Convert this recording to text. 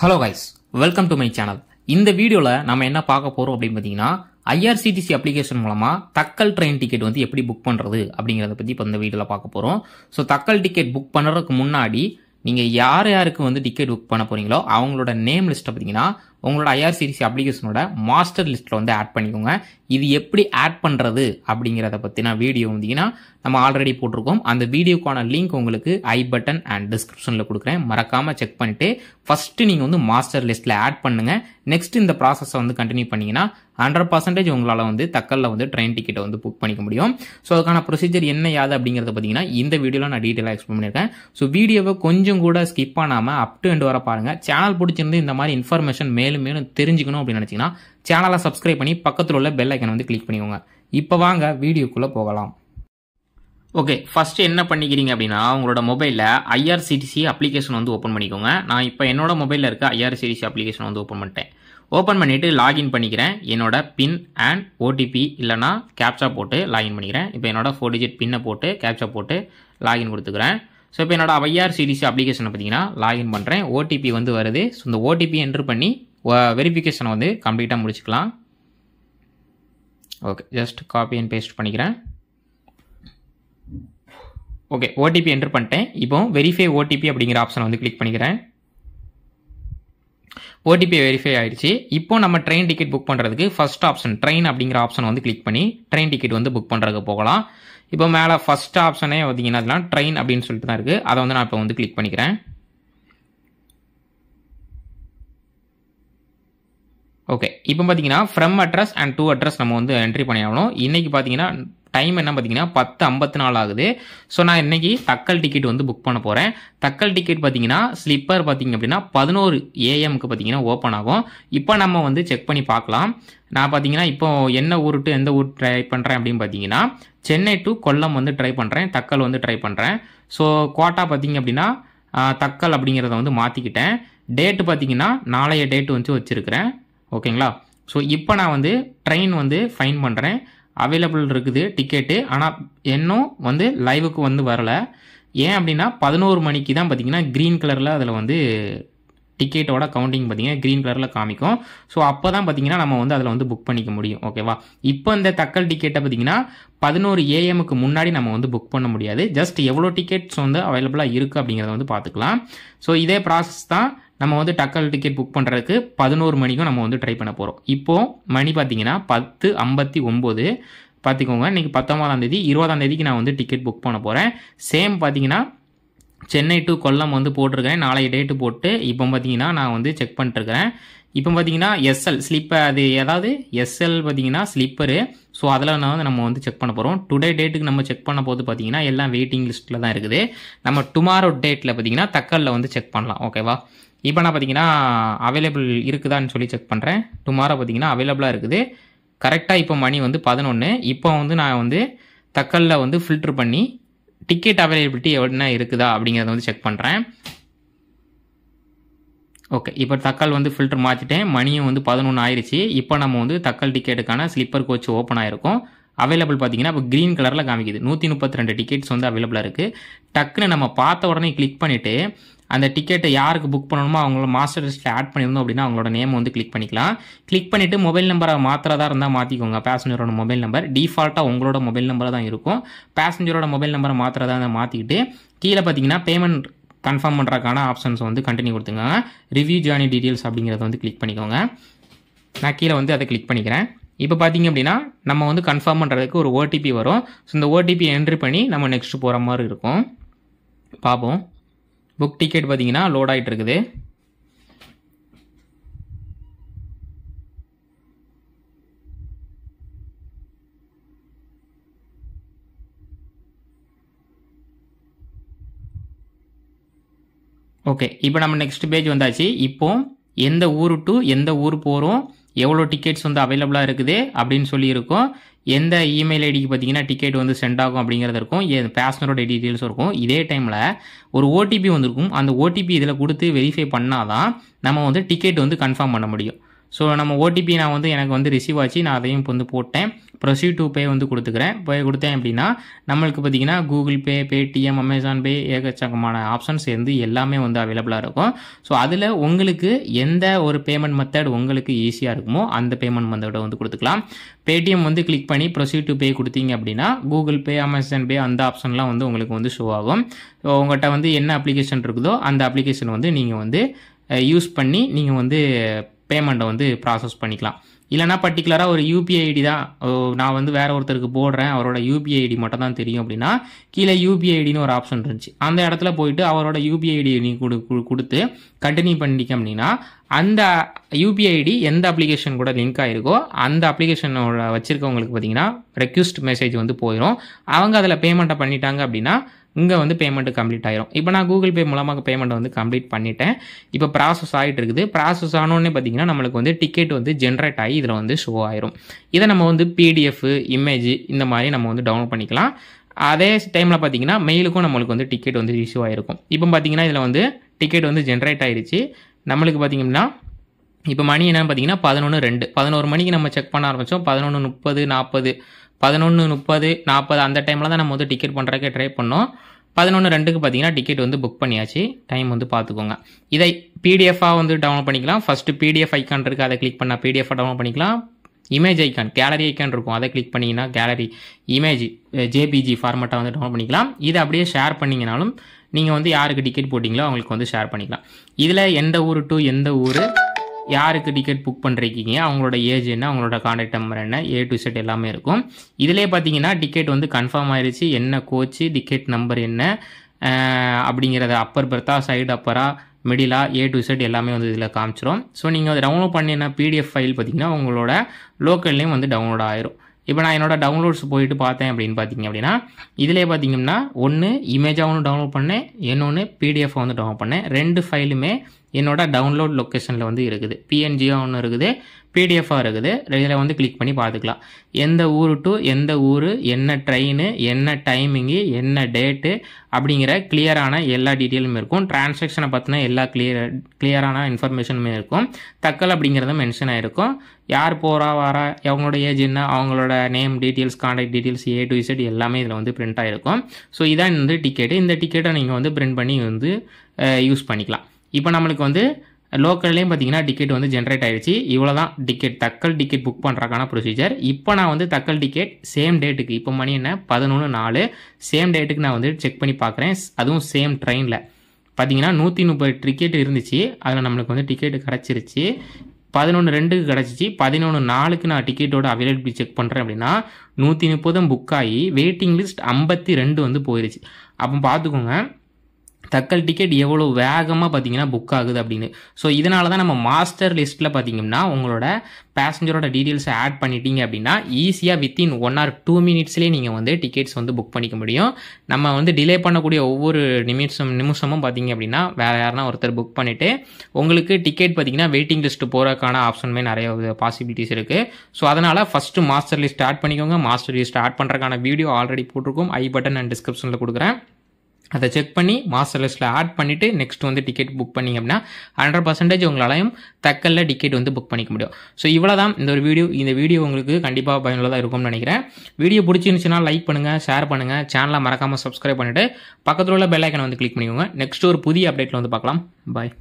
hello guys welcome to my channel இந்த வீடியோவில் நம்ம என்ன பார்க்க போகிறோம் அப்படின்னு பார்த்தீங்கன்னா ஐஆர்சிடிசி அப்ளிகேஷன் மூலமாக தக்கல் ட்ரெயின் டிக்கெட் வந்து எப்படி புக் பண்ணுறது அப்படிங்கிறத பற்றி இப்போ இந்த வீடியோவில் பார்க்க போகிறோம் ஸோ தக்கல் டிக்கெட் புக் பண்ணுறதுக்கு முன்னாடி நீங்கள் யார் யாருக்கு வந்து டிக்கெட் புக் பண்ண போகிறீங்களோ அவங்களோட நேம் லிஸ்ட்டை பார்த்தீங்கன்னா உங்களோட ஐஆர்சிடிசி அப்ளிகேஷனோட மாஸ்டர் லிஸ்ட்டில் வந்து ஆட் பண்ணிக்கோங்க இது எப்படி ஆட் பண்ணுறது அப்படிங்கிறத பற்றின வீடியோ வந்தீங்கன்னா நம்ம ஆல்ரெடி போட்டிருக்கோம் அந்த வீடியோக்கான லிங்க் உங்களுக்கு ஐ பட்டன் அண்ட் டிஸ்கிரிப்ஷனில் கொடுக்குறேன் மறக்காமல் செக் பண்ணிவிட்டு ஃபஸ்ட்டு நீங்கள் வந்து மாஸ்டர் லிஸ்ட்டில் ஆட் பண்ணுங்கள் நெக்ஸ்ட் இந்த ப்ராசஸை வந்து கண்டினியூ பண்ணிங்கன்னா ஹண்ட்ரட் பர்சன்டேஜ் உங்களால் வந்து தக்கலில் வந்து ட்ரெயின் டிக்கெட்டை வந்து புக் பண்ணிக்க முடியும் ஸோ அதுக்கான ப்ரொசீஜர் என்ன யாது அப்படிங்கிறத பார்த்தீங்கன்னா இந்த வீடியோவில் நான் டீட்டெயிலாக எக்ஸ்பிளைன் பண்ணியிருக்கேன் ஸோ வீடியோவை கொஞ்சம் கூட ஸ்கிப் பண்ணாமல் அப் டு வர பாருங்கள் சேனல் பிடிச்சிருந்து இந்த மாதிரி இன்ஃபர்மேஷன் மேலும் மேலும் மேலும் தெரிஞ்சுக்கணும் அப்படின்னு நினச்சிங்கன்னா சேனலை சப்ஸ்கிரைப் பண்ணி பக்கத்தில் உள்ள பெல் ஐக்கனை வந்து கிளிக் பண்ணிக்கோங்க இப்போ வாங்க வீடியோக்குள்ளே போகலாம் ஓகே ஃபஸ்ட்டு என்ன பண்ணிக்கிறீங்க அப்படின்னா உங்களோட மொபைலில் ஐஆர்சிடிசி அப்ளிகேஷன் வந்து ஓப்பன் பண்ணிக்கோங்க நான் இப்போ என்னோட மொபைலில் இருக்க ஐஆர்சிடிசி அப்ளிகேஷன் வந்து ஓப்பன் பண்ணிட்டேன் ஓப்பன் பண்ணிவிட்டு லாகின் பண்ணிக்கிறேன் என்னோட பின் அண்ட் ஓடிபி இல்லைனா கேப்சா போட்டு லாகின் பண்ணிக்கிறேன் இப்போ என்னோட ஃபோர் டிஜிட் பின்னை போட்டு கேப்சா போட்டு லாகின் கொடுத்துக்கிறேன் ஸோ இப்போ என்னோட ஐஆர்சிடிசி அப்ளிகேஷனை பார்த்தீங்கன்னா லாகின் பண்ணுறேன் ஓடிபி வந்து வருது ஸோ இந்த ஓடிபி என்ட்ரு பண்ணி வெரிஃபிகேஷனை வந்து கம்ப்ளீட்டாக முடிச்சுக்கலாம் okay just copy and paste பண்ணிக்கிறேன் ஓகே ஓடிபி என்டர் பண்ணிட்டேன் இப்போ வெரிஃபை ஓடிபி அப்படிங்கிற ஆப்ஷனை வந்து கிளிக் பண்ணிக்கிறேன் ஓடிபி வெரிஃபை ஆயிடுச்சு இப்போ நம்ம ட்ரெயின் டிக்கெட் புக் பண்ணுறதுக்கு ஃபஸ்ட் ஆப்ஷன் ட்ரெயின் அப்படிங்கிற ஆப்ஷன் வந்து கிளிக் பண்ணி ட்ரெயின் டிக்கெட் வந்து புக் பண்ணுறதுக்கு போகலாம் இப்போ மேலே ஃபஸ்ட் ஆப்ஷனே பார்த்தீங்கன்னா ட்ரெயின் அப்படின்னு சொல்லிட்டு தான் இருக்குது அதை வந்து நான் இப்போ வந்து கிளிக் பண்ணிக்கிறேன் ஓகே இப்போ பார்த்தீங்கன்னா from address and to address நம்ம வந்து என்ட்ரி பண்ணியாகணும் இன்றைக்கி பார்த்தீங்கன்னா டைம் என்ன பார்த்தீங்கன்னா பத்து ஐம்பத்தி நாலு ஆகுது ஸோ நான் இன்றைக்கி தக்கல் டிக்கெட் வந்து புக் பண்ண போகிறேன் தக்கல் டிக்கெட் பார்த்தீங்கன்னா ஸ்லிப்பர் பார்த்தீங்க அப்படின்னா பதினோரு ஏஎம்க்கு பார்த்தீங்கன்னா ஓப்பன் ஆகும் இப்போ நம்ம வந்து செக் பண்ணி பார்க்கலாம் நான் பார்த்தீங்கன்னா இப்போ என்ன ஊருட்டு எந்த ஊர் ட்ரை பண்ணுறேன் அப்படின்னு பார்த்தீங்கன்னா சென்னை டு கொல்லம் வந்து ட்ரை பண்ணுறேன் தக்கல் வந்து ட்ரை பண்ணுறேன் ஸோ கோட்டா பார்த்தீங்க அப்படின்னா தக்கல் அப்படிங்கிறத வந்து மாற்றிக்கிட்டேன் டேட்டு பார்த்தீங்கன்னா நாளைய டேட்டு வந்து வச்சுருக்கிறேன் ஓகேங்களா ஸோ இப்போ நான் வந்து ட்ரெயின் வந்து ஃபைன் பண்ணுறேன் அவைலபிள் இருக்குது டிக்கெட்டு ஆனால் இன்னும் வந்து லைவுக்கு வந்து வரலை ஏன் அப்படின்னா பதினோரு மணிக்கு தான் பார்த்தீங்கன்னா க்ரீன் கலரில் அதில் வந்து டிக்கெட்டோட கவுண்டிங் பார்த்தீங்கன்னா க்ரீன் கலரில் காமிக்கும் ஸோ அப்போ தான் பார்த்தீங்கன்னா நம்ம வந்து அதில் வந்து புக் பண்ணிக்க முடியும் ஓகேவா இப்போ இந்த தக்கல் டிக்கெட்டை பார்த்தீங்கன்னா பதினோரு ஏஎம்க்கு முன்னாடி நம்ம வந்து புக் பண்ண முடியாது ஜஸ்ட் எவ்வளோ டிக்கெட்ஸ் வந்து அவைலபிளாக இருக்குது அப்படிங்கிறத வந்து பார்த்துக்கலாம் ஸோ இதே ப்ராசஸ் தான் நம்ம வந்து டக்கல் டிக்கெட் புக் பண்ணுறதுக்கு பதினோரு மணிக்கும் நம்ம வந்து ட்ரை பண்ண போகிறோம் இப்போது மணி பார்த்தீங்கன்னா பத்து ஐம்பத்தி ஒம்பது பார்த்துக்கோங்க இன்றைக்கி பத்தொம்பதாந்தேதி இருபதாந்தேதிக்கு நான் வந்து டிக்கெட் புக் பண்ண போகிறேன் சேம் பார்த்தீங்கன்னா சென்னை டு கொல்லம் வந்து போட்டிருக்கேன் நாளைக்கு டேட்டு போட்டு இப்போ பார்த்தீங்கன்னா நான் வந்து செக் பண்ணிட்டுருக்கிறேன் இப்போ பார்த்தீங்கன்னா எஸ்எல் ஸ்லிப்பர் அது ஏதாவது எஸ்எல் பார்த்தீங்கன்னா ஸ்லிப்பரு ஸோ அதில் வந்து நம்ம வந்து செக் பண்ண போகிறோம் டுடே டேட்டுக்கு நம்ம செக் பண்ண போது பார்த்தீங்கன்னா எல்லாம் வெயிட்டிங் லிஸ்ட்டில் தான் இருக்குது நம்ம டுமாரோ டேட்டில் பார்த்தீங்கன்னா தக்கலில் வந்து செக் பண்ணலாம் ஓகேவா இப்போ நான் பார்த்தீங்கன்னா அவைலபிள் இருக்குதான்னு சொல்லி செக் பண்ணுறேன் டுமாரோ பார்த்தீங்கன்னா அவைலபிளாக இருக்குது கரெக்டாக இப்போ மணி வந்து பதினொன்று இப்போ வந்து நான் வந்து தக்கலில் வந்து ஃபில்ட்ரு பண்ணி டிக்கெட் அவைலபிலிட்டி என்ன இருக்குதா அப்படிங்கிறத வந்து செக் பண்ணுறேன் ஓகே இப்போ தக்கால் வந்து ஃபில்ட்ரு மாற்றிட்டேன் மணியும் வந்து பதினொன்று ஆயிடுச்சு இப்போ நம்ம வந்து தக்கால் டிக்கெட்டுக்கான ஸ்லிப்பர் கோச் ஓப்பன் ஆகிருக்கும் அவைலபிள் பார்த்தீங்கன்னா இப்போ க்ரீன் கலரில் காமிக்குது நூற்றி முப்பத்தி ரெண்டு டிக்கெட்ஸ் வந்து அவைலபிளாக இருக்குது டக்குன்னு நம்ம பார்த்த உடனே கிளிக் பண்ணிவிட்டு அந்த டிக்கெட்டை யாருக்கு புக் பண்ணணுமோ அவங்கள மாஸ்டர் லிஸ்ட்டில் ஆட் பண்ணியிருந்தோம் அப்படின்னா அவங்களோட நேம் வந்து கிளிக் பண்ணிக்கலாம் கிளிக் பண்ணிவிட்டு மொபைல் நம்பரை மாத்திரதாக இருந்தால் மாற்றிக்கோங்க பேசஞ்சரோட மொபைல் நம்பர் டிஃபால்ட்டாக உங்களோட மொபைல் நம்பரை தான் இருக்கும் பேசஞ்சரோட மொபைல் நம்பரை மாத்திரதாக இருந்தால் மாற்றிக்கிட்டு கீழே பார்த்தீங்கன்னா பேமெண்ட் கன்ஃபார்ம் பண்ணுறதுக்கான ஆப்ஷன்ஸ் வந்து கண்டினியூ கொடுத்துங்க ரிவ்யூ ஜேர்னி டீட்டெயில்ஸ் அப்படிங்கிறத வந்து கிளிக் பண்ணிக்கோங்க நான் கீழே வந்து அதை கிளிக் பண்ணிக்கிறேன் இப்போ பார்த்தீங்க அப்படின்னா நம்ம வந்து கன்ஃபார்ம் பண்ணுறதுக்கு ஒரு ஓடிபி வரும் ஸோ இந்த ஓடிபி என்ட்ரி பண்ணி நம்ம நெக்ஸ்ட் போகிற மாதிரி இருக்கும் பார்ப்போம் புக் டிக்கெட் பார்த்தீங்கன்னா லோட் ஆகிட்டு இருக்குது ஓகே இப்போ நம்ம நெக்ஸ்ட் பேஜ் வந்தாச்சு இப்போ எந்த ஊர் டு எந்த ஊர் போகிறோம் எவ்வளோ டிக்கெட்ஸ் வந்து அவைலபிளாக இருக்குது அப்படின்னு சொல்லியிருக்கும் எந்த இமெயில் ஐடிக்கு பார்த்தீங்கன்னா டிக்கெட் வந்து சென்ட் ஆகும் அப்படிங்கிறது இருக்கும் பேசனரோட டீட்டெயில்ஸ் இருக்கும் இதே டைமில் ஒரு ஓடிபி வந்திருக்கும் அந்த ஓடிபி இதில் கொடுத்து வெரிஃபை பண்ணால் தான் நம்ம வந்து டிக்கெட் வந்து கன்ஃபார்ம் பண்ண முடியும் ஸோ நம்ம ஓடிபி நான் வந்து எனக்கு வந்து ரிசீவ் ஆச்சு நான் அதையும் இப்போ வந்து போட்டேன் ப்ரொசீவ் டூ பே வந்து கொடுத்துக்கிறேன் பே கொடுத்தேன் அப்படின்னா நம்மளுக்கு பார்த்தீங்கன்னா Google Pay Paytm Amazon Pay ஏகச்சக்கமான ஆப்ஷன்ஸ் சேர்ந்து எல்லாமே வந்து அவைலபிளாக இருக்கும் ஸோ அதில் உங்களுக்கு எந்த ஒரு பேமெண்ட் மெத்தட் உங்களுக்கு ஈஸியாக இருக்குமோ அந்த பேமெண்ட் மெத்தடை வந்து கொடுத்துக்கலாம் பேடிஎம் வந்து கிளிக் பண்ணி ப்ரொசீவ் டு பே கொடுத்தீங்க அப்படின்னா கூகுள் பே அமேசான் பே அந்த ஆப்ஷன்லாம் வந்து உங்களுக்கு வந்து ஷோ ஆகும் ஸோ உங்கள்கிட்ட வந்து என்ன அப்ளிகேஷன் இருக்குதோ அந்த அப்ளிகேஷன் வந்து நீங்கள் வந்து யூஸ் பண்ணி நீங்கள் வந்து பேமெண்ட்டை வந்து ப்ராசஸ் பண்ணிக்கலாம் இல்லைனா பர்டிகுலராக ஒரு யூபிஐ ஐடி தான் நான் வந்து வேற ஒருத்தருக்கு போடுறேன் அவரோட யூபிஐ ஐடி மட்டும் தான் தெரியும் அப்படின்னா கீழே யூபிஐ ஐடின்னு ஒரு ஆப்ஷன் இருந்துச்சு அந்த இடத்துல போயிட்டு அவரோட யூபிஐ ஐடி நீ கொடுத்து கண்டினியூ பண்ணிக்க அப்படின்னா அந்த யூபிஐ ஐடி எந்த அப்ளிகேஷன் கூட லிங்க் ஆகிருக்கோ அந்த அப்ளிகேஷனோட வச்சிருக்கவங்களுக்கு பார்த்தீங்கன்னா ரெக்யூஸ்ட் மெசேஜ் வந்து போயிடும் அவங்க அதில் பேமெண்ட்டை பண்ணிட்டாங்க அப்படின்னா இங்கே வந்து பேமெண்ட்டு கம்ப்ளீட் ஆயிரும் இப்போ நான் கூகுள் பே மூலமாக பேமெண்ட் வந்து கம்ப்ளீட் பண்ணிட்டேன் இப்போ ப்ராசஸ் ஆகிட்டு இருக்குது ப்ராசஸ் ஆனோடனே பார்த்தீங்கன்னா நம்மளுக்கு வந்து டிக்கெட் வந்து ஜென்ரேட் ஆகி இதில் வந்து ஷோ ஆயிரும் இதை நம்ம வந்து பிடிஎஃப் இமேஜ் இந்த மாதிரி நம்ம வந்து டவுன்லோட் பண்ணிக்கலாம் அதே டைமில் பார்த்தீங்கன்னா மெயிலுக்கும் நம்மளுக்கு வந்து டிக்கெட் வந்து இஷ்யூ ஆகிருக்கும் இப்போ பார்த்தீங்கன்னா இதில் வந்து டிக்கெட் வந்து ஜென்ரேட் ஆயிடுச்சு நம்மளுக்கு பார்த்தீங்கன்னா இப்போ மணி என்னன்னு பார்த்தீங்கன்னா பதினொன்று ரெண்டு பதினோரு மணிக்கு நம்ம செக் பண்ண ஆரம்பித்தோம் பதினொன்று முப்பது நாற்பது பதினொன்று முப்பது நாற்பது அந்த டைமில் தான் நம்ம வந்து டிக்கெட் பண்ணுறதுக்கே ட்ரை பண்ணோம் பதினொன்று ரெண்டுக்கு பார்த்தீங்கன்னா டிக்கெட் வந்து புக் பண்ணியாச்சு டைம் வந்து பார்த்துக்கோங்க இதை பிடிஎஃபாக வந்து டவுன்லோட் பண்ணிக்கலாம் ஃபஸ்ட்டு பிடிஎஃப் ஐக்கான் இருக்குது அதை கிளிக் பண்ணால் பிடிஎஃபாக டவுன்லோட் பண்ணிக்கலாம் இமேஜ் ஐக்கான் கேலரி ஐக்கான் இருக்கும் அதை கிளிக் பண்ணிங்கன்னா கேலரி இமேஜ் ஜேபிஜி ஃபார்மேட்டாக வந்து டவுன்லோட் பண்ணிக்கலாம் இதை அப்படியே ஷேர் பண்ணிங்கனாலும் நீங்கள் வந்து யாருக்கு டிக்கெட் போட்டிங்களோ அவங்களுக்கு வந்து ஷேர் பண்ணிக்கலாம் இதில் எந்த ஊர் டு எந்த ஊர் யாருக்கு டிக்கெட் புக் பண்ணுறீங்க அவங்களோட ஏஜ் என்ன அவங்களோட கான்டாக்ட் நம்பர் என்ன ஏ டு செட் எல்லாமே இருக்கும் இதிலே பார்த்தீங்கன்னா டிக்கெட் வந்து கன்ஃபார்ம் ஆயிடுச்சு என்ன கோச்சு டிக்கெட் நம்பர் என்ன அப்படிங்கிறத அப்பர் பர்த்தா சைடு அப்பரா மிடிலா ஏ டு செட் எல்லாமே வந்து இதில் காமிச்சிரும் ஸோ நீங்கள் அதை டவுன்லோட் பண்ணின பிடிஎஃப் ஃபைல் பார்த்தீங்கன்னா உங்களோட லோக்கல்லையும் வந்து டவுன்லோட் ஆயிரும் இப்போ நான் என்னோட டவுன்லோட்ஸ் போயிட்டு பார்த்தேன் அப்படின்னு பார்த்தீங்க அப்படின்னா இதிலே பார்த்தீங்கன்னா ஒன்று இமேஜாக ஒன்று டவுன்லோட் பண்ணேன் இன்னொன்று பிடிஎஃப் வந்து டவுன்லோட் பண்ணேன் ரெண்டு ஃபைலுமே என்னோட டவுன்லோட் லொக்கேஷனில் வந்து இருக்குது பிஎன்ஜியாக ஒன்று இருக்குது பிடிஎஃபாக இருக்குது இதில் வந்து கிளிக் பண்ணி பார்த்துக்கலாம் எந்த ஊர் டு எந்த ஊர் என்ன ட்ரெயின் என்ன டைமிங்கு என்ன டேட்டு அப்படிங்கிற கிளியரான எல்லா டீட்டெயிலும் இருக்கும் டிரான்சாக்ஷனை பற்றின எல்லா கிளியர் கிளியரான இன்ஃபர்மேஷனுமே இருக்கும் தக்கல் அப்படிங்கிறத மென்ஷன் ஆகிருக்கும் யார் போகிறா வாரா அவங்களோட ஏஜ் என்ன அவங்களோட name details contact details A to Z எல்லாமே இதில் வந்து பிரிண்ட் ஆகிருக்கும் ஸோ இதான் வந்து டிக்கெட்டு இந்த டிக்கெட்டை நீங்கள் வந்து பிரிண்ட் பண்ணி வந்து யூஸ் பண்ணிக்கலாம் இப்போ நம்மளுக்கு வந்து லோக்கல்லையும் பார்த்தீங்கன்னா டிக்கெட் வந்து ஜென்ரேட் ஆகிடுச்சு இவ்வளோ தான் டிக்கெட் தக்கல் டிக்கெட் புக் பண்ணுறக்கான ப்ரொசீஜர் இப்போ நான் வந்து தக்கல் டிக்கெட் சேம் டேட்டுக்கு இப்போ மணி என்ன பதினொன்று நாலு சேம் டேட்டுக்கு நான் வந்து செக் பண்ணி பார்க்குறேன் அதுவும் சேம் ட்ரெயினில் பார்த்தீங்கன்னா நூற்றி முப்பது டிக்கெட் இருந்துச்சு அதில் நம்மளுக்கு வந்து டிக்கெட்டு கிடச்சிருச்சு பதினொன்று ரெண்டுக்கு கிடச்சிச்சு பதினொன்று நாலுக்கு நான் டிக்கெட்டோட அவைலபிலிட்டி செக் பண்ணுறேன் அப்படின்னா நூற்றி முப்பதும் புக் ஆகி வெயிட்டிங் லிஸ்ட் ஐம்பத்தி ரெண்டு வந்து போயிடுச்சு அப்போ பார்த்துக்கோங்க தக்கல் டிக்கெட் எவ்வளோ வேகமாக பார்த்தீங்கன்னா புக் ஆகுது அப்படின்னு ஸோ இதனால தான் நம்ம மாஸ்டர் லிஸ்ட்டில் பார்த்தீங்கன்னா உங்களோட பேசஞ்சரோட டீட்டெயில்ஸை ஆட் பண்ணிட்டீங்க அப்படின்னா ஈஸியாக வித்தின் ஒன் ஆர் டூ மினிட்ஸ்லேயே நீங்கள் வந்து டிக்கெட்ஸ் வந்து புக் பண்ணிக்க முடியும் நம்ம வந்து டிலே பண்ணக்கூடிய ஒவ்வொரு நிமிஷம் நிமிஷமும் பார்த்தீங்க அப்படின்னா வேறு யாருனா ஒருத்தர் புக் பண்ணிவிட்டு உங்களுக்கு டிக்கெட் பார்த்தீங்கன்னா வெயிட்டிங் லிஸ்ட்டு போகிறதுக்கான ஆப்ஷனுமே நிறைய பாசிபிலிட்டிஸ் இருக்குது ஸோ அதனால் ஃபஸ்ட்டு மாஸ்டர் லிஸ்ட் ஸ்டார்ட் பண்ணிக்கோங்க மாஸ்டர் லிஸ்ட் ஸ்டார்ட் பண்ணுறதுக்கான வீடியோ ஆல்ரெடி போட்டிருக்கோம் ஐ பட்டன் நான் டிஸ்கிரிப்ஷனில் கொடுக்குறேன் அதை செக் பண்ணி மாஸ்டர் லிஸ்ட்டில் ஆட் பண்ணிவிட்டு நெக்ஸ்ட் வந்து டிக்கெட் புக் பண்ணிங்க அப்படின்னா ஹண்ட்ரட் பர்சன்டேஜ் உங்களாலையும் தக்கல்ல டிக்கெட் வந்து புக் பண்ணிக்க முடியும் ஸோ இவ்வளோ தான் இந்த ஒரு வீடியோ இந்த வீடியோ உங்களுக்கு கண்டிப்பாக பயனுள்ளதாக இருக்கும்னு நினைக்கிறேன் வீடியோ பிடிச்சிருந்துச்சுன்னா லைக் பண்ணுங்கள் ஷேர் பண்ணுங்கள் சேனலை மறக்காமல் சப்ஸ்கிரைப் பண்ணிவிட்டு பக்கத்தில் உள்ள பெல் ஐக்கனை வந்து கிளிக் பண்ணிக்கோங்க நெக்ஸ்ட் ஒரு புதிய அப்டேட்டில் வந்து பார்க்கலாம் பாய்